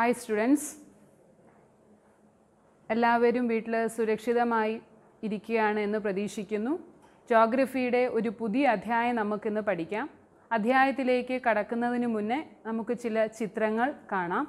Hi students എല്ലാവരും വീട്ടിൽ സുരക്ഷിതമായി ഇരിക്കുകയാണ് എന്ന് പ്രതീക്ഷിക്കുന്നു ജോഗ്രഫിയുടെ ഒരു പുതിയ അധ്യായം നമുക്കിന്ന് പഠിക്കാം അധ്യായത്തിലേക്ക് കടക്കുന്നതിന് മുന്നേ നമുക്ക് ചില ചിത്രങ്ങൾ കാണാം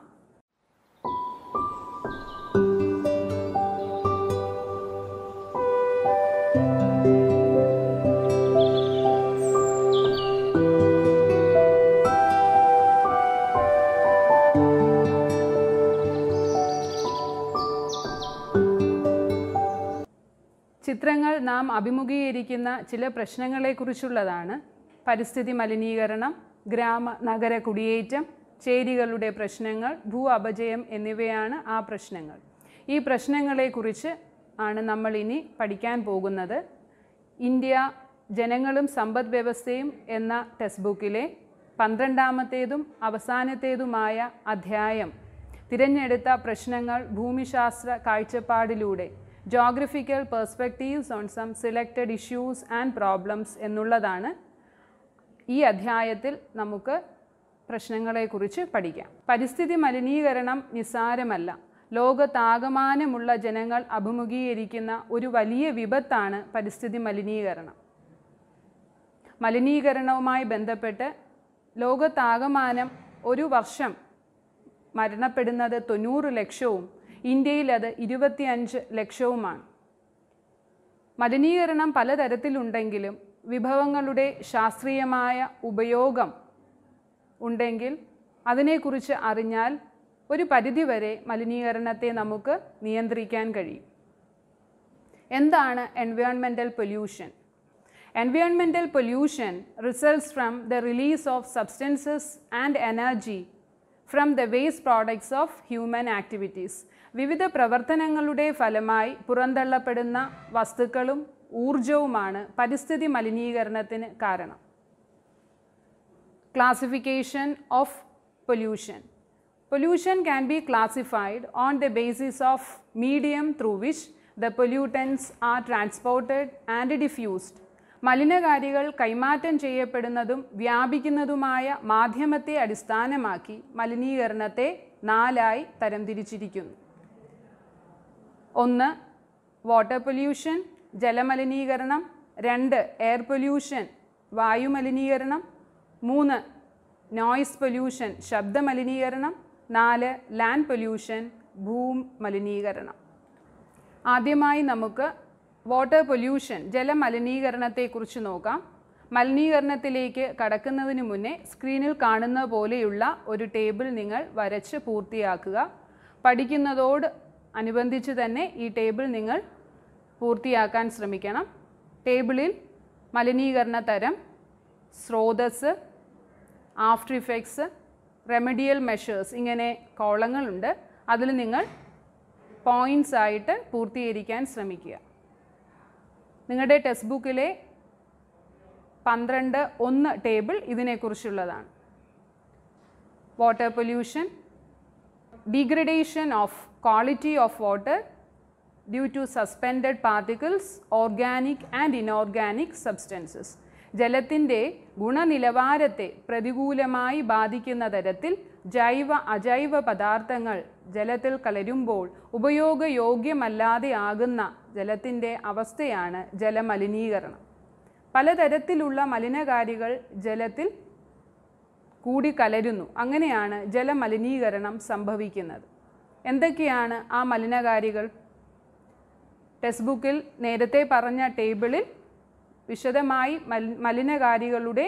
ചിത്രങ്ങൾ നാം അഭിമുഖീകരിക്കുന്ന ചില പ്രശ്നങ്ങളെക്കുറിച്ചുള്ളതാണ് പരിസ്ഥിതി മലിനീകരണം ഗ്രാമ നഗര കുടിയേറ്റം ചേരികളുടെ പ്രശ്നങ്ങൾ ഭൂ അപജയം എന്നിവയാണ് ആ പ്രശ്നങ്ങൾ ഈ പ്രശ്നങ്ങളെക്കുറിച്ച് ആണ് നമ്മൾ ഇനി പഠിക്കാൻ പോകുന്നത് ഇന്ത്യ ജനങ്ങളും സമ്പദ് വ്യവസ്ഥയും എന്ന ടെക്സ്റ്റ് ബുക്കിലെ പന്ത്രണ്ടാമത്തേതും അവസാനത്തേതുമായ അധ്യായം തിരഞ്ഞെടുത്ത പ്രശ്നങ്ങൾ ഭൂമിശാസ്ത്ര കാഴ്ചപ്പാടിലൂടെ geographical perspectives on some selected issues and problems എന്നുള്ളതാണ് ഈ അധ്യായത്തിൽ നമുക്ക് പ്രശ്നങ്ങളെക്കുറിച്ച് പഠിക്കാം പരിസ്ഥിതി മലിനീകരണം നിസ്സാരമല്ല ലോകത്താകമാനമുള്ള ജനങ്ങൾ അഭിമുഖീകരിക്കുന്ന ഒരു വലിയ വിപത്താണ് പരിസ്ഥിതി മലിനീകരണം മലിനീകരണവുമായി ബന്ധപ്പെട്ട് ലോകത്താകമാനം ഒരു വർഷം മരണപ്പെടുന്നത് തൊണ്ണൂറ് ലക്ഷവും ഇന്ത്യയിൽ അത് ഇരുപത്തിയഞ്ച് ലക്ഷവുമാണ് മലിനീകരണം പലതരത്തിലുണ്ടെങ്കിലും വിഭവങ്ങളുടെ ശാസ്ത്രീയമായ ഉപയോഗം ഉണ്ടെങ്കിൽ അതിനെക്കുറിച്ച് അറിഞ്ഞാൽ ഒരു പരിധിവരെ മലിനീകരണത്തെ നമുക്ക് നിയന്ത്രിക്കാൻ കഴിയും എന്താണ് environmental pollution environmental pollution results from the release of substances and energy from the waste products of human activities വിവിധ പ്രവർത്തനങ്ങളുടെ ഫലമായി പുറന്തള്ളപ്പെടുന്ന വസ്തുക്കളും ഊർജവുമാണ് പരിസ്ഥിതി മലിനീകരണത്തിന് കാരണം classification of pollution pollution can be classified on the basis of medium through which the pollutants are transported and diffused മലിനകാരികൾ കൈമാറ്റം ചെയ്യപ്പെടുന്നതും വ്യാപിക്കുന്നതുമായ മാധ്യമത്തെ അടിസ്ഥാനമാക്കി മലിനീകരണത്തെ നാലായി തരംതിരിച്ചിരിക്കുന്നു ഒന്ന് വാട്ടർ പൊല്യൂഷൻ ജലമലിനീകരണം രണ്ട് എയർ പൊല്യൂഷൻ വായുമലിനീകരണം മൂന്ന് നോയിസ് പൊല്യൂഷൻ ശബ്ദമലിനീകരണം നാല് ലാൻഡ് പൊല്യൂഷൻ ഭൂമലിനീകരണം ആദ്യമായി നമുക്ക് വാട്ടർ പൊല്യൂഷൻ ജലമലിനീകരണത്തെക്കുറിച്ച് നോക്കാം മലിനീകരണത്തിലേക്ക് കടക്കുന്നതിന് മുന്നേ സ്ക്രീനിൽ കാണുന്ന പോലെയുള്ള ഒരു ടേബിൾ നിങ്ങൾ വരച്ച് പൂർത്തിയാക്കുക പഠിക്കുന്നതോട് അനുബന്ധിച്ച് തന്നെ ഈ ടേബിൾ നിങ്ങൾ പൂർത്തിയാക്കാൻ ശ്രമിക്കണം ടേബിളിൽ മലിനീകരണ തരം സ്രോതസ് ആഫ്റ്റർ ഇഫക്ട്സ് റെമഡിയൽ മെഷേഴ്സ് ഇങ്ങനെ കോളങ്ങളുണ്ട് അതിൽ നിങ്ങൾ പോയിൻറ്റ്സ് ആയിട്ട് പൂർത്തീകരിക്കാൻ ശ്രമിക്കുക നിങ്ങളുടെ ടെക്സ്റ്റ് ബുക്കിലെ പന്ത്രണ്ട് ഒന്ന് ടേബിൾ ഇതിനെക്കുറിച്ചുള്ളതാണ് water pollution degradation of quality of water due to suspended particles, organic and inorganic substances. ജലത്തിൻ്റെ ഗുണനിലവാരത്തെ പ്രതികൂലമായി ബാധിക്കുന്ന തരത്തിൽ ജൈവ അജൈവ പദാർത്ഥങ്ങൾ ജലത്തിൽ കലരുമ്പോൾ ഉപയോഗയോഗ്യമല്ലാതെ ആകുന്ന ജലത്തിൻ്റെ അവസ്ഥയാണ് ജലമലിനീകരണം പലതരത്തിലുള്ള മലിനകാരികൾ ജലത്തിൽ കൂടി കലരുന്നു അങ്ങനെയാണ് ജലമലിനീകരണം സംഭവിക്കുന്നത് എന്തൊക്കെയാണ് ആ മലിനകാരികൾ ടെക്സ്റ്റ് ബുക്കിൽ നേരത്തെ പറഞ്ഞ ടേബിളിൽ വിശദമായി മലിനകാരികളുടെ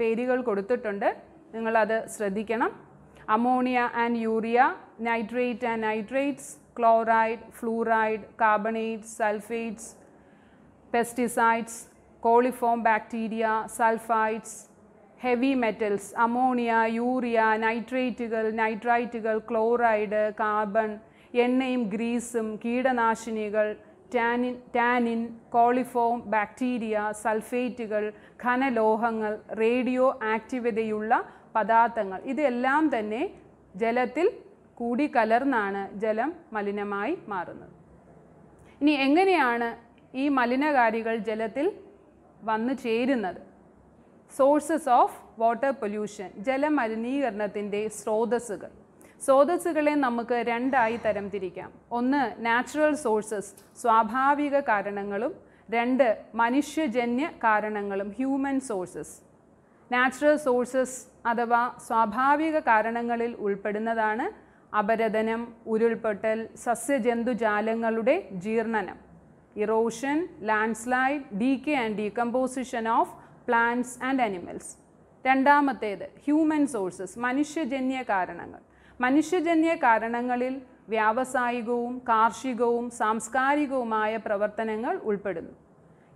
പേരുകൾ കൊടുത്തിട്ടുണ്ട് നിങ്ങളത് ശ്രദ്ധിക്കണം ammonia and urea nitrate and nitrates chloride fluoride carbonate sulphates pesticides coliform bacteria sulphides heavy metals ammonia urea നൈട്രേറ്റുകൾ നൈട്രൈറ്റുകൾ ക്ലോറൈഡ് കാർബൺ എണ്ണയും ഗ്രീസും കീടനാശിനികൾ ടാനിൻ ടാനിൻ കോളിഫോം ബാക്ടീരിയ സൾഫേറ്റുകൾ ഖനലോഹങ്ങൾ റേഡിയോ ആക്റ്റിവിതയുള്ള പദാർത്ഥങ്ങൾ ഇതെല്ലാം തന്നെ ജലത്തിൽ കൂടി കലർന്നാണ് ജലം മലിനമായി മാറുന്നത് ഇനി എങ്ങനെയാണ് ഈ മലിനകാരികൾ ജലത്തിൽ വന്നു ചേരുന്നത് സോഴ്സസ് ഓഫ് വാട്ടർ പൊല്യൂഷൻ ജലമലിനീകരണത്തിൻ്റെ സ്രോതസ്സുകൾ സ്രോതസ്സുകളെ നമുക്ക് രണ്ടായി തരം തിരിക്കാം ഒന്ന് നാച്ചുറൽ സോഴ്സസ് സ്വാഭാവിക കാരണങ്ങളും രണ്ട് മനുഷ്യജന്യ കാരണങ്ങളും ഹ്യൂമൻ സോഴ്സസ് നാച്ചുറൽ സോഴ്സസ് അഥവാ സ്വാഭാവിക കാരണങ്ങളിൽ ഉൾപ്പെടുന്നതാണ് അപരതനം ഉരുൾപൊട്ടൽ സസ്യജന്തുജാലങ്ങളുടെ ജീർണനം erosion landslide decay and decomposition of plants and animals രണ്ടാമത്തേത് ഹ്യൂമൻ സോഴ്സസ് മനുഷ്യജന്യ കാരണങ്ങൾ മനുഷ്യജന്യ കാരണങ്ങളിൽ വ്യാവസായികവും കാർഷികവും സാംസ്കാരികവുമായ പ്രവർത്തനങ്ങൾ ഉൾപ്പെടുന്നു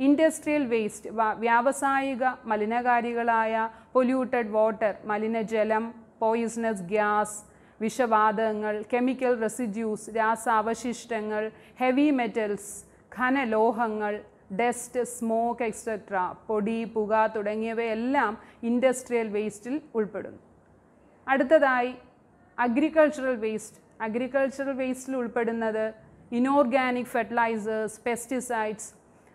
ഇൻഡസ്ട്രിയൽ വേസ്റ്റ് വ്യാവസായിക മലിനകാരികളായ പൊല്യൂട്ടഡ് വാട്ടർ മലിനജലം പോയിസണസ് ഗ്യാസ് വിഷവാതകങ്ങൾ കെമിക്കൽ റെസിഡ്യൂസ് രാസാവശിഷ്ടങ്ങൾ ഹെവി മെറ്റൽസ് ഖനലോഹങ്ങൾ ഡസ്റ്റ് സ്മോക്ക് എക്സെട്ര പൊടി പുക തുടങ്ങിയവയെല്ലാം ഇൻഡസ്ട്രിയൽ വേസ്റ്റിൽ ഉൾപ്പെടുന്നു അടുത്തതായി അഗ്രികൾച്ചറൽ വേസ്റ്റ് അഗ്രികൾച്ചറൽ വേസ്റ്റിൽ ഉൾപ്പെടുന്നത് ഇനോർഗാനിക് ഫെർട്ടിലൈസേഴ്സ് പെസ്റ്റിസൈഡ്സ്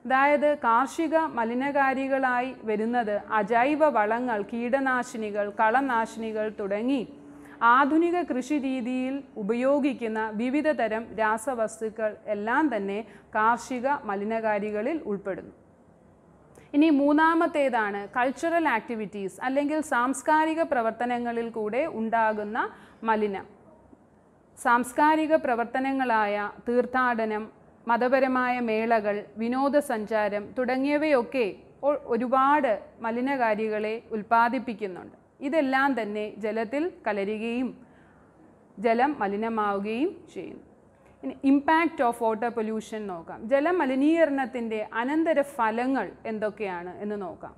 അതായത് കാർഷിക മലിനകാരികളായി വരുന്നത് അജൈവ വളങ്ങൾ കീടനാശിനികൾ കളനാശിനികൾ തുടങ്ങി ആധുനിക കൃഷി രീതിയിൽ ഉപയോഗിക്കുന്ന വിവിധ തരം രാസവസ്തുക്കൾ എല്ലാം തന്നെ കാർഷിക മലിനകാരികളിൽ ഉൾപ്പെടുന്നു ഇനി മൂന്നാമത്തേതാണ് കൾച്ചറൽ ആക്ടിവിറ്റീസ് അല്ലെങ്കിൽ സാംസ്കാരിക പ്രവർത്തനങ്ങളിൽ കൂടെ ഉണ്ടാകുന്ന മലിനം സാംസ്കാരിക പ്രവർത്തനങ്ങളായ തീർത്ഥാടനം മതപരമായ മേളകൾ വിനോദസഞ്ചാരം തുടങ്ങിയവയൊക്കെ ഒരുപാട് മലിനകാരികളെ ഉൽപ്പാദിപ്പിക്കുന്നുണ്ട് ഇതെല്ലാം തന്നെ ജലത്തിൽ കലരുകയും ജലം മലിനമാവുകയും ചെയ്യുന്നു ഇനി ഇമ്പാക്റ്റ് ഓഫ് വാട്ടർ പൊല്യൂഷൻ നോക്കാം ജലമലിനീകരണത്തിൻ്റെ അനന്തര ഫലങ്ങൾ എന്തൊക്കെയാണ് എന്ന് നോക്കാം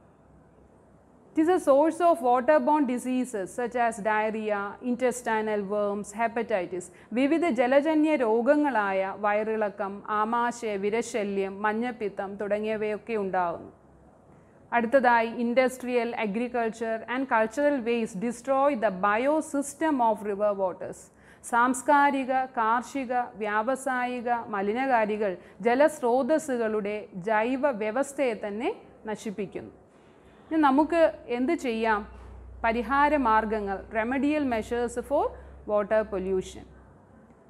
it is a source of water borne diseases such as diarrhoea intestinal worms hepatitis വിവിധ ജലജന്യ രോഗങ്ങളായ വയറിളക്കം ആമാശയ വിരശല്യം മഞ്ഞപ്പിത്തം തുടങ്ങിയവയൊക്കെ ഉണ്ടാകുന്നു അടുത്തതായി industrial agriculture and cultural waste destroy the bio system of river waters സാംസ്കാരിക കാർഷിക വ്യാവസായിക മലിനകാരികൾ ജലസ്രോതസ്സുകളുടെ ജൈവ വ്യവസ്ഥയെ തന്നെ നശിപ്പിക്കുന്നു ഇനി നമുക്ക് എന്ത് ചെയ്യാം പരിഹാര മാർഗങ്ങൾ remedial measures for water pollution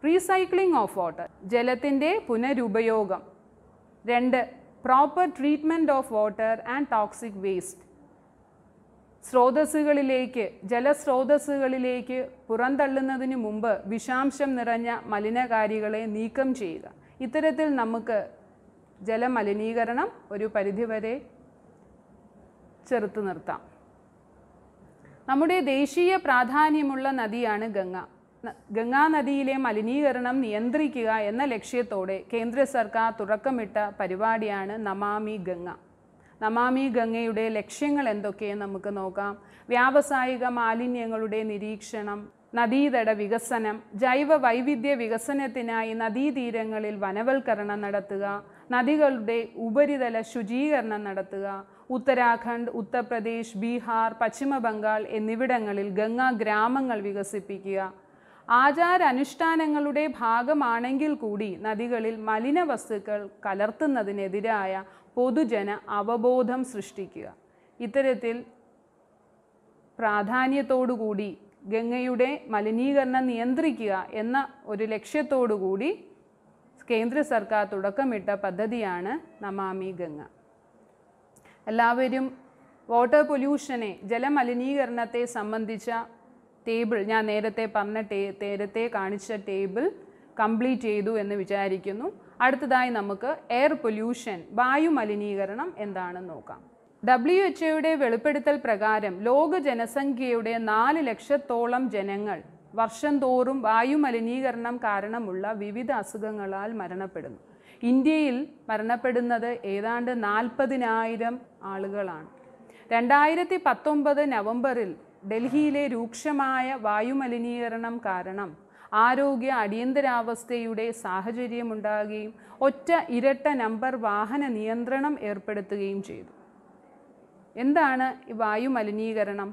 recycling of water ജലത്തിൻ്റെ പുനരുപയോഗം രണ്ട് proper treatment of water and toxic waste സ്രോതസ്സുകളിലേക്ക് ജലസ്രോതസ്സുകളിലേക്ക് പുറന്തള്ളുന്നതിന് മുമ്പ് വിഷാംശം നിറഞ്ഞ മലിനകാരികളെ നീക്കം ചെയ്യുക ഇത്തരത്തിൽ നമുക്ക് ജലമലിനീകരണം ഒരു പരിധിവരെ ചെറുത്തു നിർത്താം നമ്മുടെ ദേശീയ പ്രാധാന്യമുള്ള നദിയാണ് ഗംഗ ഗംഗാനദിയിലെ മലിനീകരണം നിയന്ത്രിക്കുക എന്ന ലക്ഷ്യത്തോടെ കേന്ദ്ര സർക്കാർ തുടക്കമിട്ട പരിപാടിയാണ് നമാമി ഗംഗ നമാമി ഗംഗയുടെ ലക്ഷ്യങ്ങൾ എന്തൊക്കെയെന്ന് നമുക്ക് നോക്കാം വ്യാവസായിക മാലിന്യങ്ങളുടെ നിരീക്ഷണം നദീതട വികസനം ജൈവ വൈവിധ്യ വികസനത്തിനായി നദീതീരങ്ങളിൽ വനവൽക്കരണം നടത്തുക നദികളുടെ ഉപരിതല ശുചീകരണം നടത്തുക ഉത്തരാഖണ്ഡ് ഉത്തർപ്രദേശ് ബീഹാർ പശ്ചിമ ബംഗാൾ എന്നിവിടങ്ങളിൽ ഗംഗാ ഗ്രാമങ്ങൾ വികസിപ്പിക്കുക ആചാരാനുഷ്ഠാനങ്ങളുടെ ഭാഗമാണെങ്കിൽ കൂടി നദികളിൽ മലിന വസ്തുക്കൾ കലർത്തുന്നതിനെതിരായ പൊതുജന അവബോധം സൃഷ്ടിക്കുക ഇത്തരത്തിൽ പ്രാധാന്യത്തോടുകൂടി ഗംഗയുടെ മലിനീകരണം നിയന്ത്രിക്കുക എന്ന ഒരു ലക്ഷ്യത്തോടുകൂടി കേന്ദ്ര സർക്കാർ തുടക്കമിട്ട പദ്ധതിയാണ് നമാമി ഗംഗ എല്ലാവരും വാട്ടർ പൊല്യൂഷനെ ജലമലിനീകരണത്തെ സംബന്ധിച്ച ടേബിൾ ഞാൻ നേരത്തെ പറഞ്ഞ ടേ നേരത്തെ കാണിച്ച ടേബിൾ കംപ്ലീറ്റ് ചെയ്തു എന്ന് വിചാരിക്കുന്നു അടുത്തതായി നമുക്ക് എയർ പൊല്യൂഷൻ വായു മലിനീകരണം എന്താണെന്ന് നോക്കാം ഡബ്ല്യു എച്ച് ഒയുടെ വെളിപ്പെടുത്തൽ പ്രകാരം ലോക ജനസംഖ്യയുടെ നാല് ലക്ഷത്തോളം ജനങ്ങൾ വർഷം തോറും വായു മലിനീകരണം കാരണമുള്ള വിവിധ അസുഖങ്ങളാൽ മരണപ്പെടുന്നു ഇന്ത്യയിൽ മരണപ്പെടുന്നത് ഏതാണ്ട് നാൽപ്പതിനായിരം ആളുകളാണ് രണ്ടായിരത്തി പത്തൊമ്പത് നവംബറിൽ ഡൽഹിയിലെ രൂക്ഷമായ വായുമലിനീകരണം കാരണം ആരോഗ്യ അടിയന്തരാവസ്ഥയുടെ സാഹചര്യമുണ്ടാകുകയും ഒറ്റ ഇരട്ട നമ്പർ വാഹന നിയന്ത്രണം ഏർപ്പെടുത്തുകയും ചെയ്തു എന്താണ് ഈ വായുമലിനീകരണം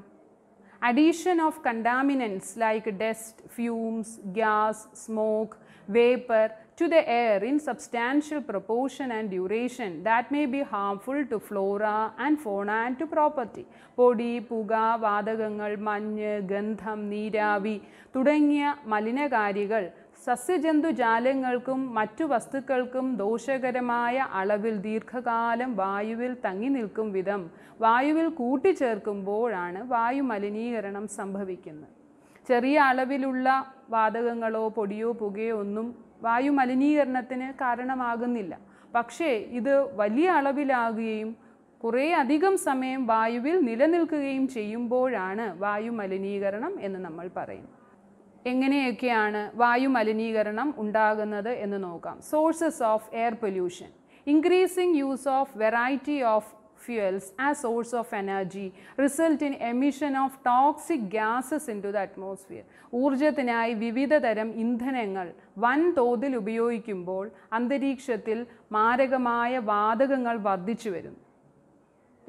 addition of contaminants like dust fumes gas smoke vapour to the air in substantial proportion and duration that may be harmful to flora and fauna and to property. പൊടി പുക വാതകങ്ങൾ മഞ്ഞ് ഗന്ധം നീരാവി തുടങ്ങിയ മലിനകാരികൾ സസ്യജന്തുജാലങ്ങൾക്കും മറ്റു വസ്തുക്കൾക്കും ദോഷകരമായ അളവിൽ ദീർഘകാലം വായുവിൽ തങ്ങി നിൽക്കും വിധം വായുവിൽ കൂട്ടിച്ചേർക്കുമ്പോഴാണ് വായു മലിനീകരണം സംഭവിക്കുന്നത് ചെറിയ അളവിലുള്ള വാതകങ്ങളോ പൊടിയോ പുകയോ ഒന്നും വായു മലിനീകരണത്തിന് കാരണമാകുന്നില്ല പക്ഷേ ഇത് വലിയ അളവിലാകുകയും കുറേ അധികം സമയം വായുവിൽ നിലനിൽക്കുകയും ചെയ്യുമ്പോഴാണ് വായു മലിനീകരണം എന്ന് നമ്മൾ പറയും എങ്ങനെയൊക്കെയാണ് വായു മലിനീകരണം ഉണ്ടാകുന്നത് എന്ന് നോക്കാം sources of air pollution increasing use of variety of fuels as source of energy result in emission of toxic gases into the atmosphere. ഊർജത്തിനായി വിവിധ തരം ഇന്ധനങ്ങൾ വൻതോതിൽ ഉപയോഗിക്കുമ്പോൾ അന്തരീക്ഷത്തിൽ മാരകമായ വാതകങ്ങൾ വർദ്ധിച്ചു വരുന്നു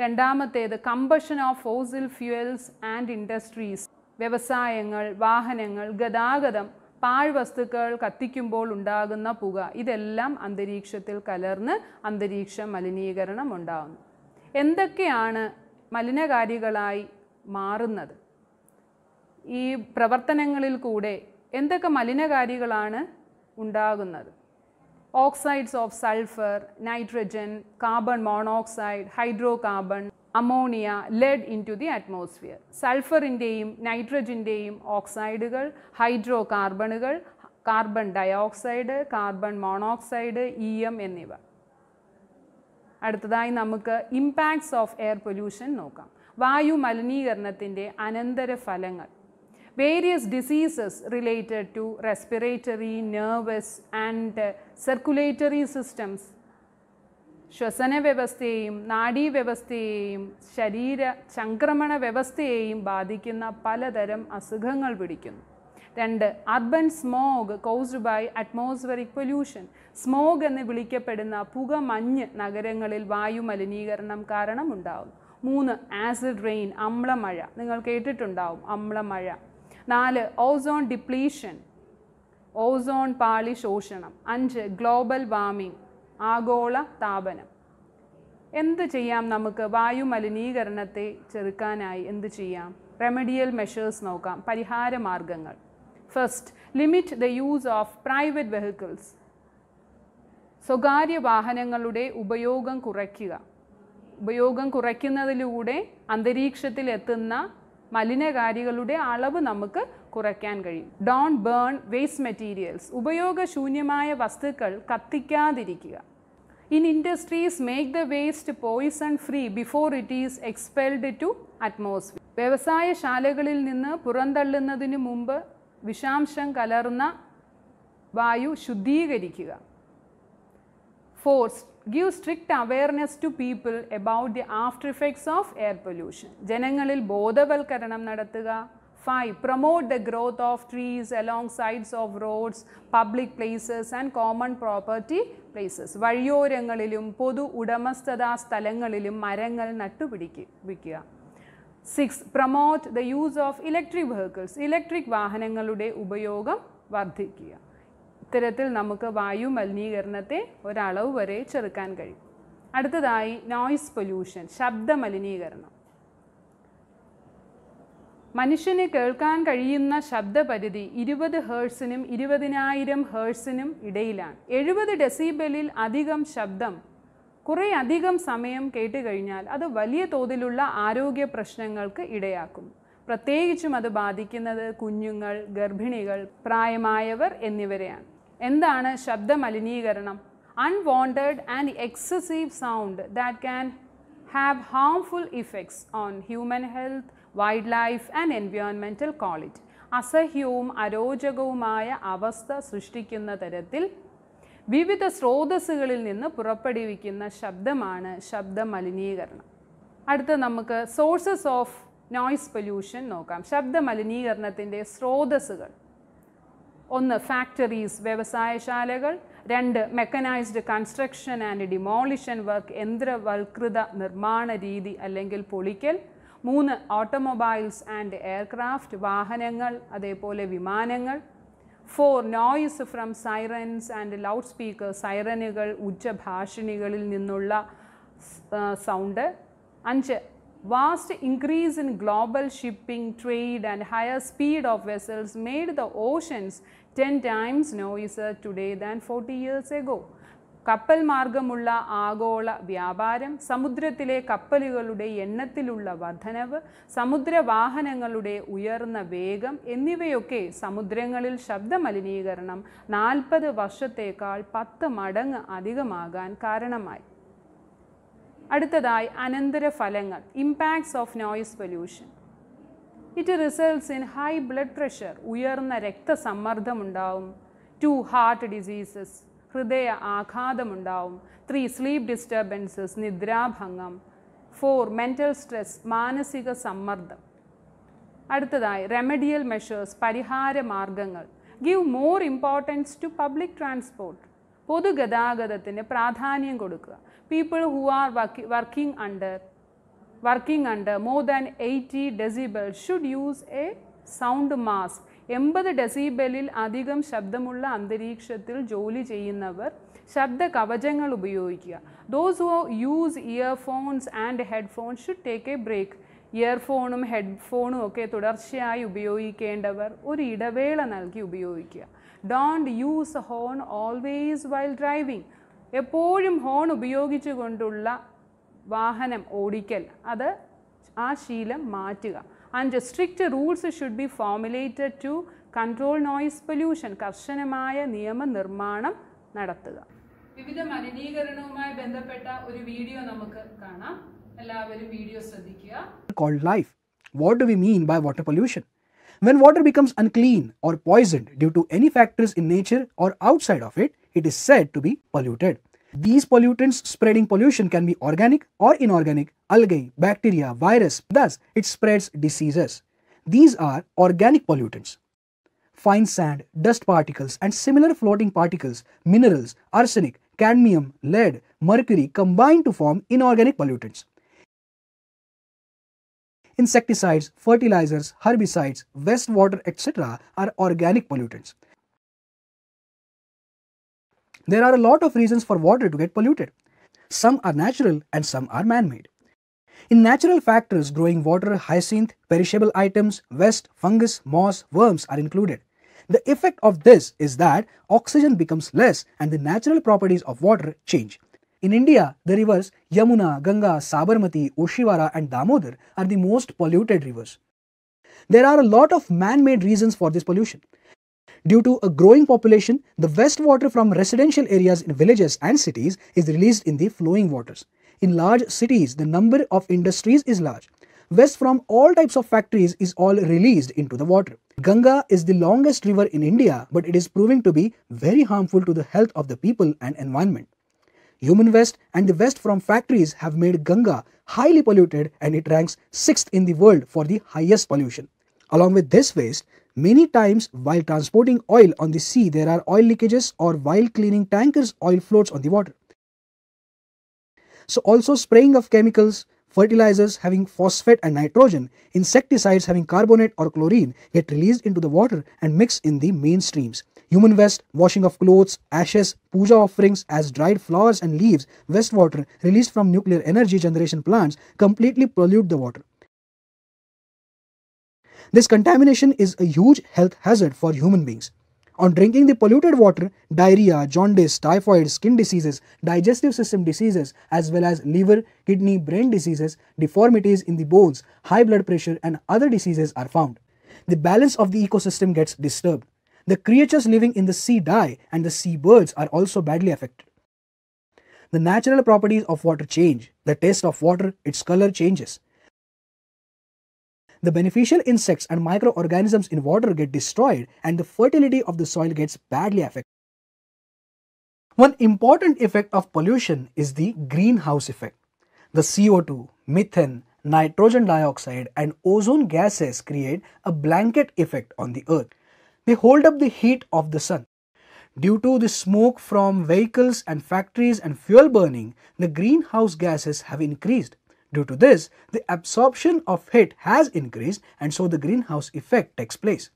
രണ്ടാമത്തേത് combustion of fossil fuels and industries വ്യവസായങ്ങൾ വാഹനങ്ങൾ ഗതാഗതം പാഴ്വസ്തുക്കൾ കത്തിക്കുമ്പോൾ ഉണ്ടാകുന്ന പുക ഇതെല്ലാം അന്തരീക്ഷത്തിൽ കലർന്ന് അന്തരീക്ഷ മലിനീകരണം ഉണ്ടാകുന്നു എന്തൊക്കെയാണ് മലിനകാരികളായി മാറുന്നത് ഈ പ്രവർത്തനങ്ങളിൽ കൂടെ എന്തൊക്കെ മലിനകാരികളാണ് ഉണ്ടാകുന്നത് oxides of sulphur nitrogen carbon monoxide hydrocarbon ammonia lead into the atmosphere സൾഫറിൻ്റെയും നൈട്രജൻ്റെയും ഓക്സൈഡുകൾ ഹൈഡ്രോ കാർബണുകൾ കാർബൺ ഡയോക്സൈഡ് കാർബൺ മോണോക്സൈഡ് ഇ e എം എന്നിവ അടുത്തതായി നമുക്ക് ഇമ്പാക്ട്സ് ഓഫ് എയർ പൊല്യൂഷൻ നോക്കാം വായു മലിനീകരണത്തിൻ്റെ അനന്തരഫലങ്ങൾ various diseases related to respiratory nervous and circulatory systems ശ്വസന വ്യവസ്ഥയെയും നാഡീവ്യവസ്ഥയെയും ശരീര ചംക്രമണ വ്യവസ്ഥയെയും ബാധിക്കുന്ന പലതരം അസുഖങ്ങൾ പിടിക്കുന്നു രണ്ട് urban smog caused by atmospheric pollution smog എന്ന് വിളിക്കപ്പെടുന്ന പുക മഞ്ഞ് നഗരങ്ങളിൽ വായു മലിനീകരണം കാരണം ഉണ്ടാകുന്നു മൂന്ന് ആസിഡ് റെയിൻ അമ്ലമഴ നിങ്ങൾ കേട്ടിട്ടുണ്ടാവും അമ്ലമഴ നാല് ഓസോൺ ഡിപ്ലീഷൻ ഓസോൺ പാളി ശോഷണം അഞ്ച് ഗ്ലോബൽ വാമിംഗ് ആഗോള താപനം എന്ത് ചെയ്യാം നമുക്ക് വായു മലിനീകരണത്തെ ചെറുക്കാനായി എന്ത് ചെയ്യാം റെമഡിയൽ മെഷേഴ്സ് നോക്കാം പരിഹാര മാർഗങ്ങൾ First, limit the use of private vehicles. സ്വകാര്യ വാഹനങ്ങളുടെ ഉപയോഗം കുറയ്ക്കുക ഉപയോഗം കുറയ്ക്കുന്നതിലൂടെ അന്തരീക്ഷത്തിൽ എത്തുന്ന മലിനകാരികളുടെ അളവ് നമുക്ക് കുറയ്ക്കാൻ കഴിയും ഡോൺ ബേൺ വേസ്റ്റ് മെറ്റീരിയൽസ് ഉപയോഗശൂന്യമായ വസ്തുക്കൾ കത്തിക്കാതിരിക്കുക in industries make the waste poison free before it is expelled to atmosphere വ്യവസായശാലകളിൽ നിന്ന് പുറന്തള്ളുന്നതിന് മുമ്പ് വിഷാംശം കലർന്ന വായു ശുദ്ധീകരിക്കുക four give strict awareness to people about the after effects of air pollution ജനങ്ങളിൽ ബോധവൽക്കരണം നടത്തുക five promote the growth of trees along sides of roads public places and common property places വഴിയോരങ്ങളിലും പൊതു ഉടമസ്ഥതാ സ്ഥലങ്ങളിലും മരങ്ങൾ നട്ടുപിടിക്കുക six promote the use of electric vehicles electric വാഹനങ്ങളുടെ ഉപയോഗം വർദ്ധിക്കുക ഇത്തരത്തിൽ നമുക്ക് വായു മലിനീകരണത്തെ ഒരളവ് വരെ ചെറുക്കാൻ കഴിയും അടുത്തതായി നോയിസ് പൊല്യൂഷൻ ശബ്ദ മലിനീകരണം മനുഷ്യന് കേൾക്കാൻ കഴിയുന്ന ശബ്ദപരിധി ഇരുപത് ഹേഴ്സിനും ഇരുപതിനായിരം ഹേഴ്സിനും ഇടയിലാണ് എഴുപത് ഡെസിബലിൽ അധികം ശബ്ദം കുറേ അധികം സമയം കേട്ട് കഴിഞ്ഞാൽ അത് വലിയ തോതിലുള്ള ആരോഗ്യ പ്രശ്നങ്ങൾക്ക് ഇടയാക്കും പ്രത്യേകിച്ചും അത് ബാധിക്കുന്നത് കുഞ്ഞുങ്ങൾ ഗർഭിണികൾ പ്രായമായവർ എന്നിവരെയാണ് എന്താണ് ശബ്ദ മലിനീകരണം unwanted and excessive sound that can have harmful effects on human health wildlife and environmental quality അസഹ്യവും അരോചകവുമായ അവസ്ഥ സൃഷ്ടിക്കുന്ന തരത്തിൽ വിവിധ സ്രോതസ്സുകളിൽ നിന്ന് പുറപ്പെടുവിക്കുന്ന ശബ്ദമാണ് ശബ്ദ മലിനീകരണം അടുത്ത നമുക്ക് സോഴ്സസ് ഓഫ് നോയ്സ് പൊല്യൂഷൻ നോക്കാം ശബ്ദ മലിനീകരണത്തിൻ്റെ സ്രോതസ്സുകൾ ഒന്ന് ഫാക്ടറീസ് വ്യവസായശാലകൾ രണ്ട് mechanised construction and demolition work യന്ത്രവൽകൃത നിർമ്മാണ രീതി അല്ലെങ്കിൽ പൊളിക്കൽ മൂന്ന് ഓട്ടോമൊബൈൽസ് ആൻഡ് എയർക്രാഫ്റ്റ് വാഹനങ്ങൾ അതേപോലെ വിമാനങ്ങൾ four noise from sirens and loudspeaker സൈറനുകൾ ഉച്ചഭാഷിണികളിൽ നിന്നുള്ള സൗണ്ട് അഞ്ച് vast increase in global shipping trade and higher speed of vessels made the oceans ten times noise today than forty years ago കപ്പൽ മാർഗമുള്ള ആഗോള വ്യാപാരം സമുദ്രത്തിലെ കപ്പലുകളുടെ എണ്ണത്തിലുള്ള വർധനവ് സമുദ്രവാഹനങ്ങളുടെ ഉയർന്ന വേഗം എന്നിവയൊക്കെ സമുദ്രങ്ങളിൽ ശബ്ദമലിനീകരണം നാൽപ്പത് വർഷത്തേക്കാൾ പത്ത് മടങ്ങ് അധികമാകാൻ കാരണമായി അടുത്തതായി അനന്തര ഫലങ്ങൾ impacts of noise pollution it results in high blood pressure ഉയർന്ന രക്തസമ്മർദ്ദമുണ്ടാവും ടു ഹാർട്ട് ഡിസീസസ് ഹൃദയ ആഘാതമുണ്ടാവും ത്രീ സ്ലീപ്പ് ഡിസ്റ്റർബൻസസ് നിദ്രാഭംഗം ഫോർ മെൻ്റൽ സ്ട്രെസ് മാനസിക സമ്മർദ്ദം അടുത്തതായി റെമഡിയൽ മെഷേഴ്സ് പരിഹാര മാർഗങ്ങൾ give more importance to public transport പൊതുഗതാഗതത്തിന് പ്രാധാന്യം കൊടുക്കുക people who are working under working under more than eighty decibel should use a sound mask എൺപത് ഡെസിബലിൽ അധികം ശബ്ദമുള്ള അന്തരീക്ഷത്തിൽ ജോലി ചെയ്യുന്നവർ ശബ്ദ കവചങ്ങൾ ഉപയോഗിക്കുക those who use earphones and headphones should take a break ഇയർഫോണും ഹെഡ്ഫോണും ഒക്കെ തുടർച്ചയായി ഉപയോഗിക്കേണ്ടവർ ഒരു ഇടവേള നൽകി ഉപയോഗിക്കുക don't use horn always while driving എപ്പോഴും ഹോൺ ഉപയോഗിച്ചുകൊണ്ടുള്ള വാഹനം ഓടിക്കൽ അത് ആ ശീലം മാറ്റുക and strict rules should be formulated to control noise pollution കർശനമായ നിയമനിർമ്മാണം നടത്തുക വിവിധ മലിനീകരണവുമായി ബന്ധപ്പെട്ട ഒരു വീഡിയോ നമുക്ക് കാണാം എല്ലാവരും വീഡിയോ ശ്രദ്ധിക്കുക cold life what do we mean by water pollution When water becomes unclean or poisoned due to any factors in nature or outside of it, it is said to be polluted. These pollutants spreading pollution can be organic or inorganic, algae, bacteria, virus, thus it spreads diseases. These are organic pollutants. Fine sand, dust particles and similar floating particles, minerals, arsenic, cadmium, lead, mercury combine to form inorganic pollutants. Insecticides, fertilizers, herbicides, wastewater etc. are organic pollutants. There are a lot of reasons for water to get polluted. Some are natural and some are man-made. In natural factors, growing water, hyacinth, perishable items, waste, fungus, moss, worms are included. The effect of this is that oxygen becomes less and the natural properties of water change. In India, the rivers Yamuna, Ganga, Sabarmati, Oshiwara, and Damodar are the most polluted rivers. There are a lot of man-made reasons for this pollution. Due to a growing population, the waste water from residential areas in villages and cities is released in the flowing waters. In large cities, the number of industries is large. Waste from all types of factories is all released into the water. Ganga is the longest river in India, but it is proving to be very harmful to the health of the people and environment. Human waste and the waste from factories have made Ganga highly polluted and it ranks 6th in the world for the highest pollution. Along with this waste, Many times while transporting oil on the sea, there are oil leakages or while cleaning tankers, oil floats on the water. So also spraying of chemicals, fertilizers having phosphate and nitrogen, insecticides having carbonate or chlorine get released into the water and mix in the main streams. Human waste, washing of clothes, ashes, puja offerings as dried flowers and leaves, wastewater released from nuclear energy generation plants completely pollute the water. This contamination is a huge health hazard for human beings. On drinking the polluted water, diarrhea, jaundice, typhoid, skin diseases, digestive system diseases, as well as liver, kidney, brain diseases, deformities in the bones, high blood pressure, and other diseases are found. The balance of the ecosystem gets disturbed. The creatures living in the sea die, and the seabirds are also badly affected. The natural properties of water change. The taste of water, its color changes. The beneficial insects and microorganisms in water get destroyed and the fertility of the soil gets badly affected. One important effect of pollution is the greenhouse effect. The CO2, methane, nitrogen dioxide and ozone gases create a blanket effect on the earth. They hold up the heat of the sun. Due to the smoke from vehicles and factories and fuel burning, the greenhouse gases have increased Due to this, the absorption of heat has increased and so the greenhouse effect takes place.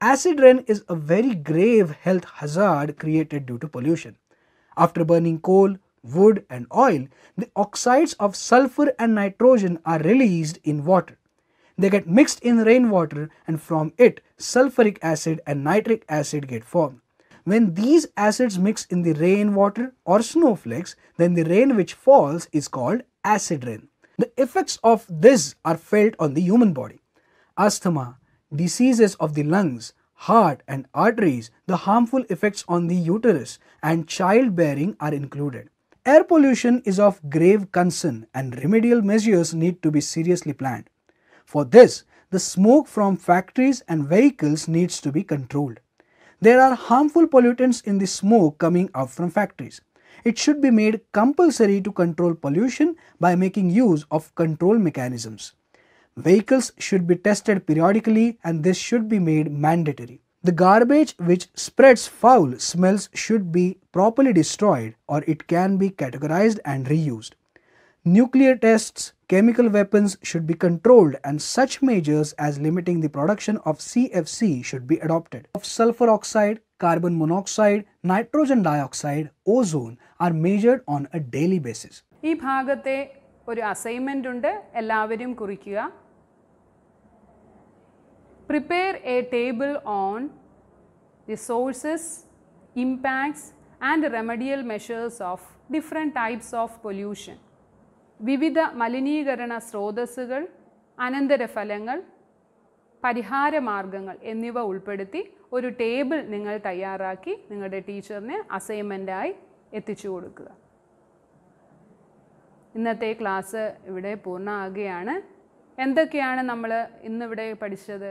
Acid rain is a very grave health hazard created due to pollution. After burning coal, wood and oil, the oxides of sulfur and nitrogen are released in water. They get mixed in rainwater and from it sulfuric acid and nitric acid get formed. When these acids mix in the rainwater or snowflakes, then the rain which falls is called acid rain. The effects of this are felt on the human body. Asthma, diseases of the lungs, heart and arteries, the harmful effects on the uterus and childbearing are included. Air pollution is of grave concern and remedial measures need to be seriously planned. For this, the smoke from factories and vehicles needs to be controlled. There are harmful pollutants in the smoke coming out from factories it should be made compulsory to control pollution by making use of control mechanisms. Vehicles should be tested periodically and this should be made mandatory. The garbage which spreads foul smells should be properly destroyed or it can be categorized and reused. Nuclear tests, chemical weapons should be controlled and such measures as limiting the production of CFC should be adopted. Of sulfur oxide, carbon monoxide, nitrogen dioxide, ozone are measured on a daily basis. ഈ ഭാഗത്തെ ഒരു assignment ഉണ്ട് എല്ലാവരും കുറിക്കുക prepare a table on the sources impacts and remedial measures of different types of pollution വിവിധ മലിനീകരണ സ്രോതസ്സുകൾ അനന്തരഫലങ്ങൾ പരിഹാര മാർഗങ്ങൾ എന്നിവ ഉൾപ്പെടുത്തി ഒരു ടേബിൾ നിങ്ങൾ തയ്യാറാക്കി നിങ്ങളുടെ ടീച്ചറിന് അസൈൻമെൻറ്റായി എത്തിച്ചു കൊടുക്കുക ഇന്നത്തെ ക്ലാസ് ഇവിടെ പൂർണ്ണമാകുകയാണ് എന്തൊക്കെയാണ് നമ്മൾ ഇന്നിവിടെ പഠിച്ചത്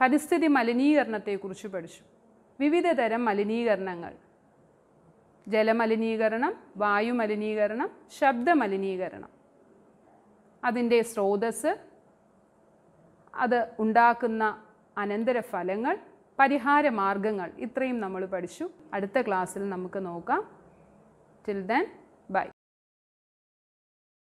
പരിസ്ഥിതി മലിനീകരണത്തെക്കുറിച്ച് പഠിച്ചു വിവിധ തരം മലിനീകരണങ്ങൾ ജലമലിനീകരണം വായു മലിനീകരണം ശബ്ദ മലിനീകരണം അതിൻ്റെ സ്രോതസ് അത് ഉണ്ടാക്കുന്ന അനന്തരഫലങ്ങൾ പരിഹാര മാർഗങ്ങൾ ഇത്രയും നമ്മൾ പഠിച്ചു അടുത്ത ക്ലാസ്സിൽ നമുക്ക് നോക്കാം ടിൽ ദാൻ